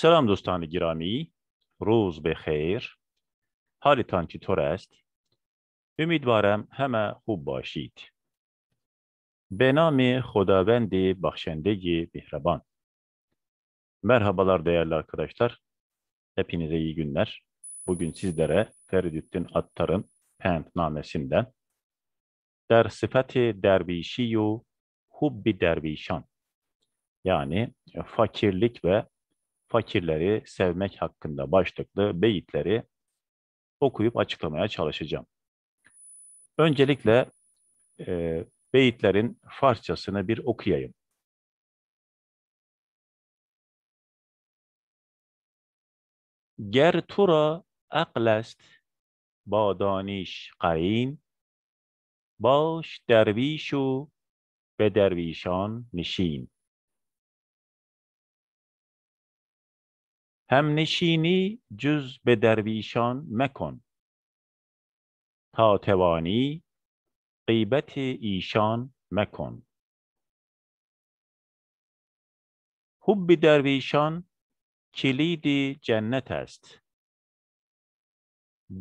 Selam دوستان گرامی روز بخیر حالتان چطور است امیدوارم همه خوب باشید به نام خداوند بخشنده مهربان Merhabalar değerli arkadaşlar. Hepinize iyi günler. Bugün sizlere Feridüddin Attar'ın namesinden, Der sıfati dervişiyu hubbi derbişan, yani fakirlik ve fakirleri sevmek hakkında başlıklı beyitleri okuyup açıklamaya çalışacağım. Öncelikle e, beyitlerin Farsçasını bir okuyayım. گر تو را عقل است با دانش قرین باش درویش هم نشینی جز به درویشان مکن تا توانی قیبت ایشان مکن حب درویشان کلید جنت است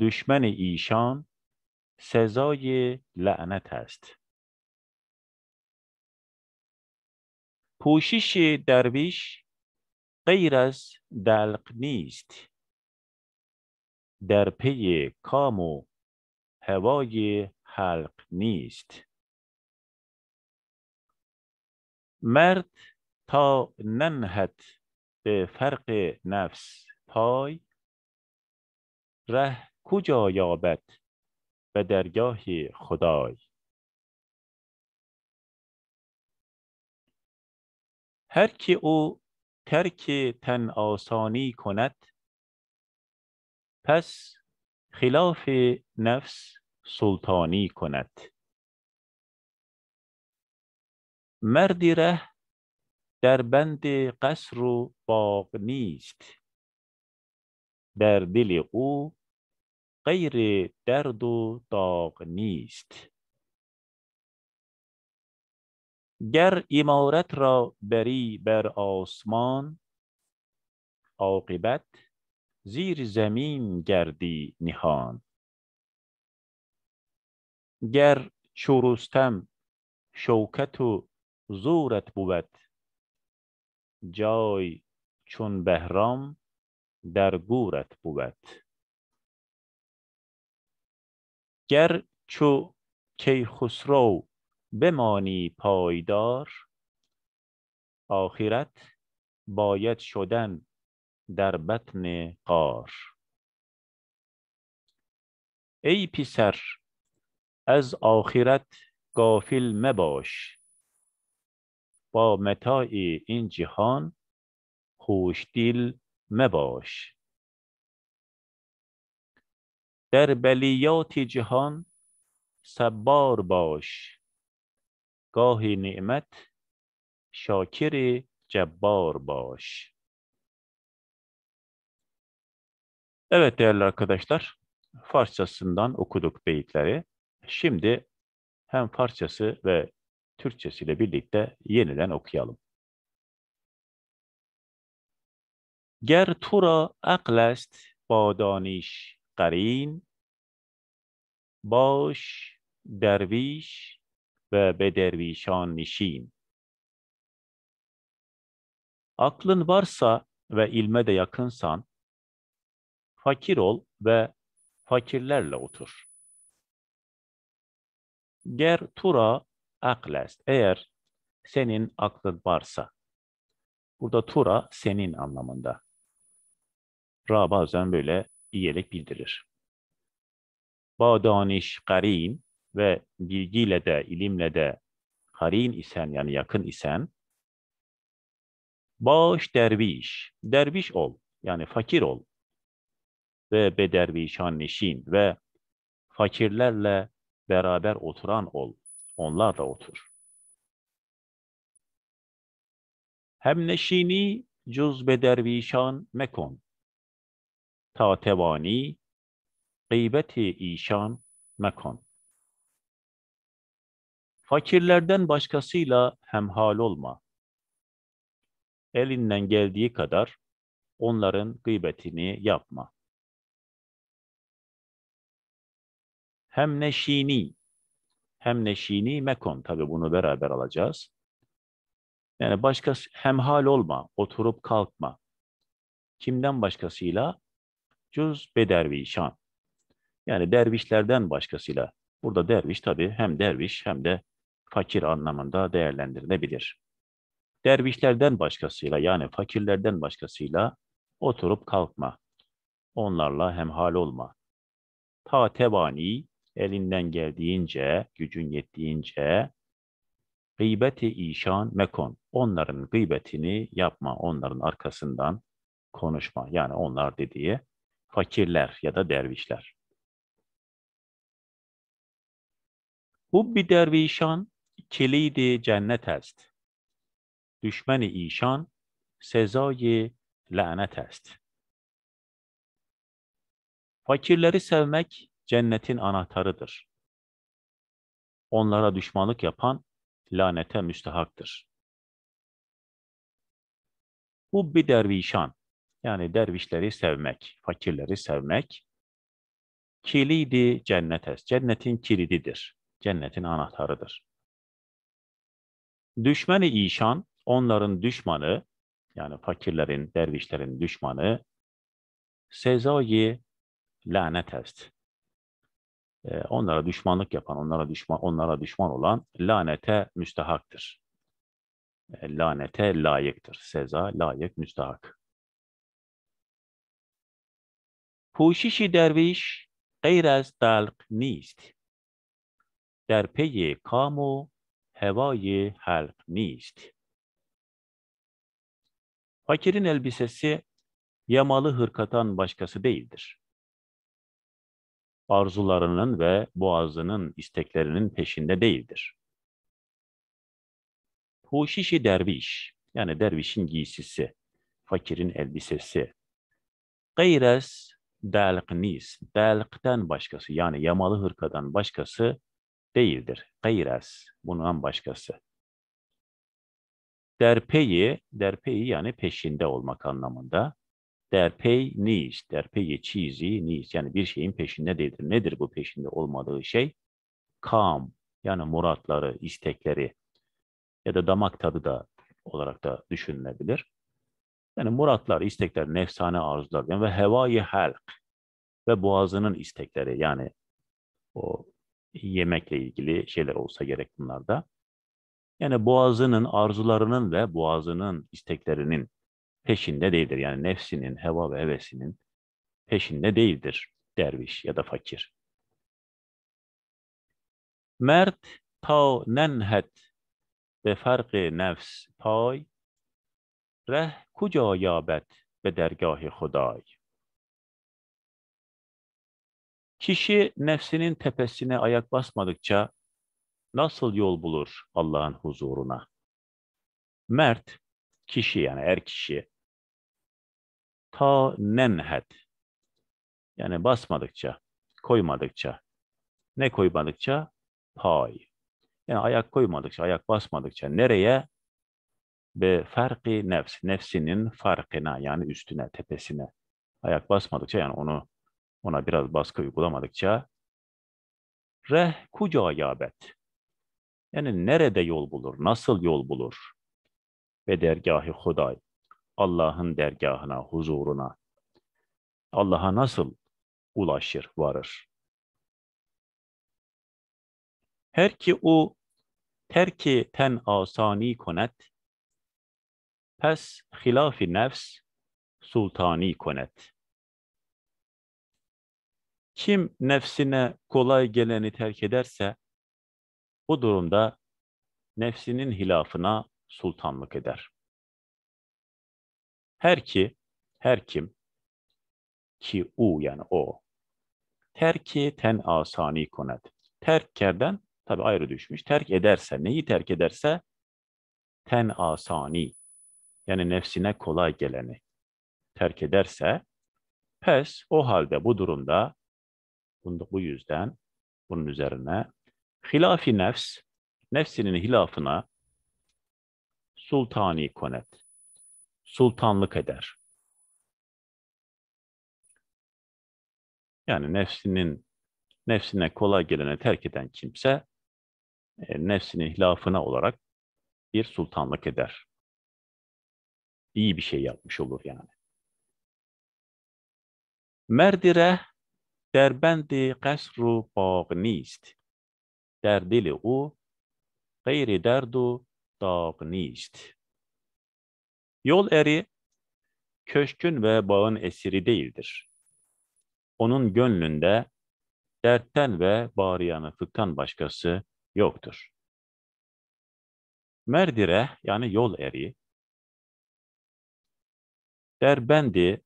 دشمن ایشان سزای لعنت است پوشش درویش غیر از دلق نیست در پی کام و هوای حلق نیست مرد تا ننهت به فرق نفس پای ره کجا یابد به درگاه خدای هر که او ترک تن آسانی کند پس خلاف نفس سلطانی کند مرد ره در بند قصر و باغ نیست در دل او غیر درد و داغ نیست گر امارت را بری بر آسمان عاقبت زیر زمین گردی نهان گر چورستم شوکت و زورت بود جای چون بهرام در گورت بود گر چو کیخسرو بمانی پایدار آخرت باید شدن در بطن قار ای پسر از آخرت گافل مباش با متاع این جهان خوشدیل مباش در بلیات جهان سبار باش گاهی نعمت شاکر cebbar باش. Evet değerli arkadaşlar, Farsçasından okuduk beyitleri. Şimdi hem Farsçası ve Türkçesi ile birlikte yeniden okuyalım. Ger tura را عقل است baş دانش ve be dervişan nişin. Aklın varsa ve ilme de yakınsan, fakir ol ve fakirlerle otur. Ger tura aklest, eğer senin aklın varsa. Burada tura senin anlamında. Ra bazen böyle iyilik bildirir. Ba daniş garin, ve bilgiyle de, ilimle de karin isen yani yakın isen, bağış derviş, derviş ol yani fakir ol ve bedervişan neşin ve fakirlerle beraber oturan ol, onlarla otur. Hem neşini cüz bedervişan mekon, ta tevani, gıybeti işan mekon. Fakirlerden başkasıyla hemhal olma. Elinden geldiği kadar onların gıybetini yapma. Hem neşini, hem neşini mekon. Tabi bunu beraber alacağız. Yani başka hemhal olma, oturup kalkma. Kimden başkasıyla? Cüz bedervişan. Yani dervişlerden başkasıyla. Burada derviş tabi hem derviş hem de fakir anlamında değerlendirilebilir. Dervişlerden başkasıyla yani fakirlerden başkasıyla oturup kalkma, onlarla hemhal olma. Ta tevani elinden geldiğince, gücün yettiğince gıybeti işan mekon. Onların gıybetini yapma, onların arkasından konuşma. Yani onlar dediği fakirler ya da dervişler. Hubbi dervişan کلید جنت است دشمن ایشان سزای لعنت است Fakirleri sevmek cennetin anahtarıdır. Onlara düşmanlık yapan lanete müstahaktır. Bu bir dervişan yani dervişleri sevmek, fakirleri sevmek kilidi cennet es. Cennetin kilididir. Cennetin anahtarıdır. Düşmanı işan, onların düşmanı, yani fakirlerin, dervişlerin düşmanı, seza'yı lanet est. E, onlara düşmanlık yapan, onlara düşman, onlara düşman olan lanete müstehaktır. E, lanete layıktır. Seza layık, müstehak. Puşişi derviş gayr dalg nist. Der pey kamu هوای خلق نیست Fakirin elbisesi yamalı hırkatan başkası değildir. Arzularının ve boğazının isteklerinin peşinde değildir. Huşişi derviş, yani dervişin giysisi, fakirin elbisesi. Gayres delq nis, delqten başkası yani yamalı hırkadan başkası değildir. Gayras, bundan başkası. Derpeyi, derpeyi yani peşinde olmak anlamında. Derpey niş, derpeyi çizi niş. Yani bir şeyin peşinde değildir. Nedir bu peşinde olmadığı şey? Kam, yani muratları, istekleri ya da damak tadı da olarak da düşünülebilir. Yani muratlar, istekler, nefsane arzular yani ve hevai halk ve boğazının istekleri yani o yemekle ilgili şeyler olsa gerek bunlarda. Yani boğazının arzularının ve boğazının isteklerinin peşinde değildir. Yani nefsinin, heva ve hevesinin peşinde değildir derviş ya da fakir. Mert ta nenhet be farkı nefs pay reh kuca yabet be dergahı huday. Kişi nefsinin tepesine ayak basmadıkça nasıl yol bulur Allah'ın huzuruna? Mert, kişi yani er kişi, ta nenhet, yani basmadıkça, koymadıkça, ne koymadıkça? Pay. Yani ayak koymadıkça, ayak basmadıkça nereye? Be farkı nefs, nefsinin farkına yani üstüne, tepesine. Ayak basmadıkça yani onu ona biraz baskı uygulamadıkça reh kuca yabet. Yani nerede yol bulur, nasıl yol bulur? Ve dergahı huday, Allah'ın dergahına, huzuruna, Allah'a nasıl ulaşır, varır? Her ki o terki ten asani konet, pes hilafi nefs sultani konet. Kim nefsine kolay geleni terk ederse bu durumda nefsinin hilafına sultanlık eder. Her ki, her kim, ki u yani o, terki ten asani konet. Terkkerden tabi ayrı düşmüş. Terk ederse, neyi terk ederse ten asani yani nefsine kolay geleni terk ederse pes o halde bu durumda bu yüzden bunun üzerine hilafi nefs, nefsinin hilafına sultani konet, sultanlık eder. Yani nefsinin nefsine kolay gelene terk eden kimse e, nefsinin hilafına olarak bir sultanlık eder. İyi bir şey yapmış olur yani. Merdire در بند قصر و باغ نیست در دل او غیر درد و dağ نیست Yol eri köşkün ve bağın esiri değildir. Onun gönlünde dertten ve bağrıyanıklıktan başkası yoktur. Merdire yani yol eri derbendi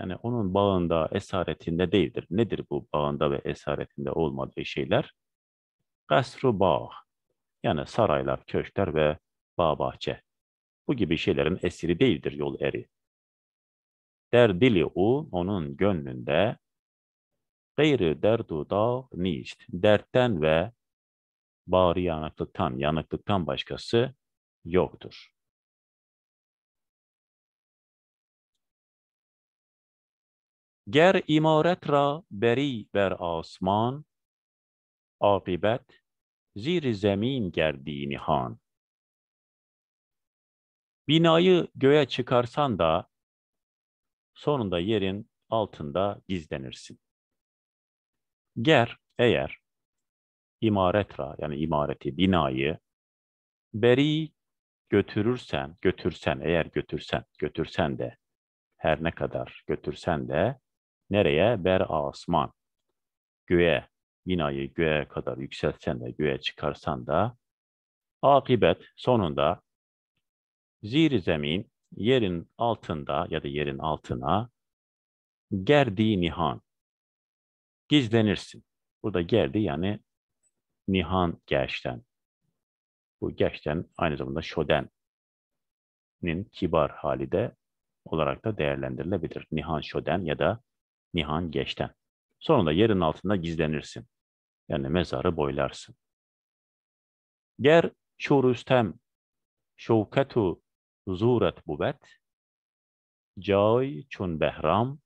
yani onun bağında, esaretinde değildir. Nedir bu bağında ve esaretinde olmadığı şeyler? Gasru bağ, yani saraylar, köşkler ve bağ bahçe. Bu gibi şeylerin esiri değildir yol eri. Derdili u, onun gönlünde, gayrı derdu da niçt, dertten ve bağrı yanıklıktan, yanıklıktan başkası yoktur. گر امارت را بری بر آسمان عاقبت زیر زمین گردی nihan. Binayı göğe çıkarsan da sonunda yerin altında gizlenirsin. Ger eğer imaretra yani imareti binayı beri götürürsen götürsen eğer götürsen götürsen de her ne kadar götürsen de Nereye? Ber asman. Göğe, binayı göğe kadar yükseltsen de, göğe çıkarsan da, akibet sonunda zir zemin, yerin altında ya da yerin altına gerdi nihan. Gizlenirsin. Burada gerdi yani nihan geçten. Bu geçten aynı zamanda şodenin kibar hali de olarak da değerlendirilebilir. Nihan şoden ya da Nihan Geç'ten. Sonra da yerin altında gizlenirsin. Yani mezarı boylarsın. Ger şur şovketu zuret bubet cay çun behram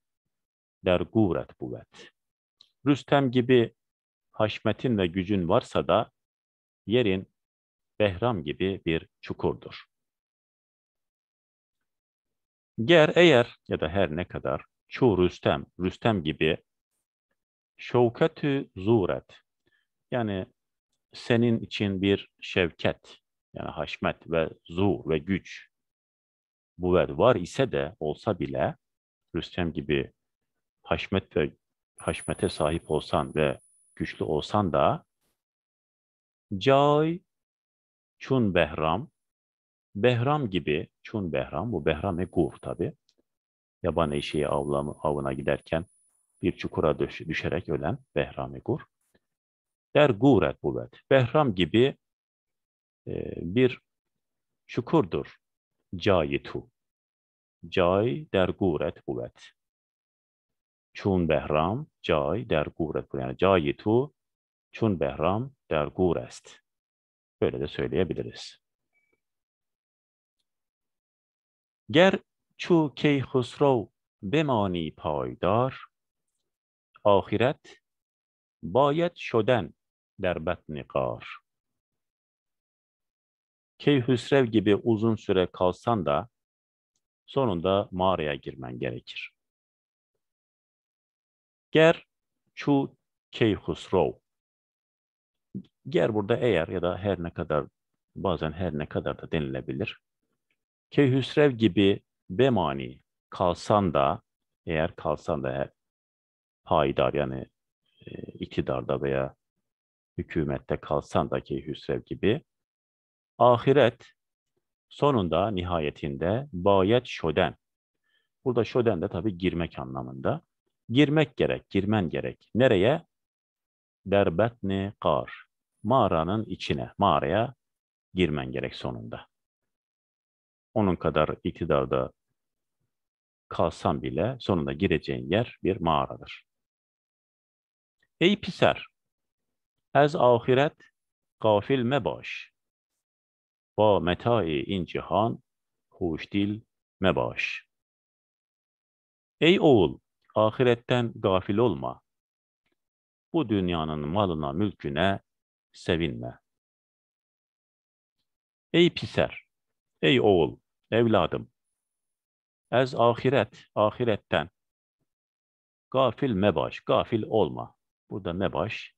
der guret bubet. Rüstem gibi haşmetin ve gücün varsa da yerin behram gibi bir çukurdur. Ger eğer ya da her ne kadar şu Rüstem, Rüstem gibi şevketü zuret yani senin için bir şevket yani haşmet ve zu ve güç bu var ise de olsa bile Rüstem gibi haşmet ve haşmete sahip olsan ve güçlü olsan da cay çun behram behram gibi çun behram bu behram e gur tabi yaban eşeği avlam, avına giderken bir çukura düş, düşerek ölen Behram-ı Gur. Der guret buvet. Behram gibi e, bir çukurdur. Cayitu. Cay der guret buvet. Çun behram, cay der guret buvet. Yani cayitu, çun behram der gurest. Böyle de söyleyebiliriz. Ger چو کی خسرو بمانی پایدار آخرت باید شدن در بطن قار Keyhüsrev gibi uzun süre kalsan da sonunda mağaraya girmen gerekir. Ger çu keyhusrov. Ger burada eğer ya da her ne kadar bazen her ne kadar da denilebilir. Keyhüsrev gibi bemani kalsan da eğer kalsan da eğer payidar yani e, iktidarda veya hükümette kalsan da ki Hüsrev gibi ahiret sonunda nihayetinde bayet şöden Burada şöden de tabii girmek anlamında. Girmek gerek, girmen gerek. Nereye? Derbetni kar. Mağaranın içine, mağaraya girmen gerek sonunda onun kadar iktidarda kalsan bile sonunda gireceğin yer bir mağaradır. Ey pisər, əz ahirət qafil məbaş, va mətai incihan huşdil məbaş. Ey oğul, ahiretten gafil olma. Bu dünyanın malına, mülküne sevinme. Ey piser, ey oğul, evladım. Ez ahiret, ahiretten. Gafil mebaş, gafil olma. Burada mebaş,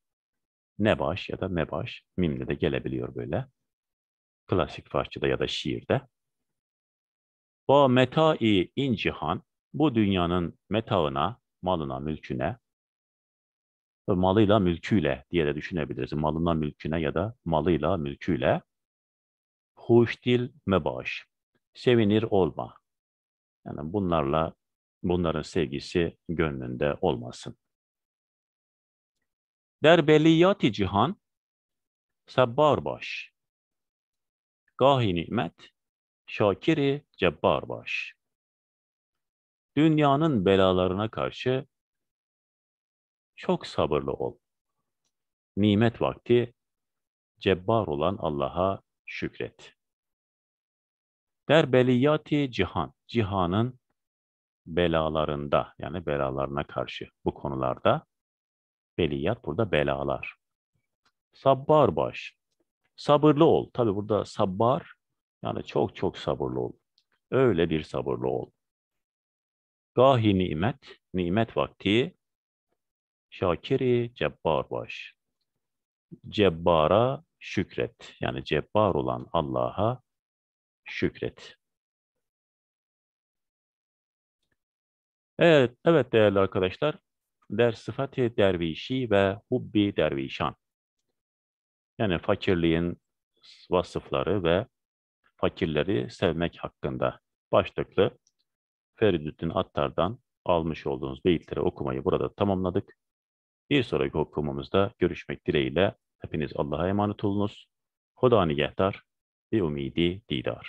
nebaş ya da mebaş, mimle de gelebiliyor böyle. Klasik Farsçada ya da şiirde. Ba metai incihan, bu dünyanın metaına, malına, mülküne, e, malıyla mülküyle diye de düşünebiliriz. Malına mülküne ya da malıyla mülküyle. huştil mebaş sevinir olma. Yani bunlarla bunların sevgisi gönlünde olmasın. Der beliyati cihan sabbar baş. Gahi nimet şakiri cebbar baş. Dünyanın belalarına karşı çok sabırlı ol. Nimet vakti cebbar olan Allah'a şükret. Derbeliyati cihan, cihanın belalarında yani belalarına karşı bu konularda beliyat burada belalar. Sabbar baş, sabırlı ol. Tabi burada sabbar yani çok çok sabırlı ol. Öyle bir sabırlı ol. Gahi nimet, nimet vakti, şakiri cebbar baş. Cebbara şükret. Yani cebbar olan Allah'a şükret. Evet, evet değerli arkadaşlar. Der sıfatı dervişi ve hubbi dervişan. Yani fakirliğin vasıfları ve fakirleri sevmek hakkında başlıklı Feridüddin Attar'dan almış olduğunuz beyitleri okumayı burada tamamladık. Bir sonraki okumamızda görüşmek dileğiyle hepiniz Allah'a emanet olunuz. Hodani Gehtar, به امیدی دیدار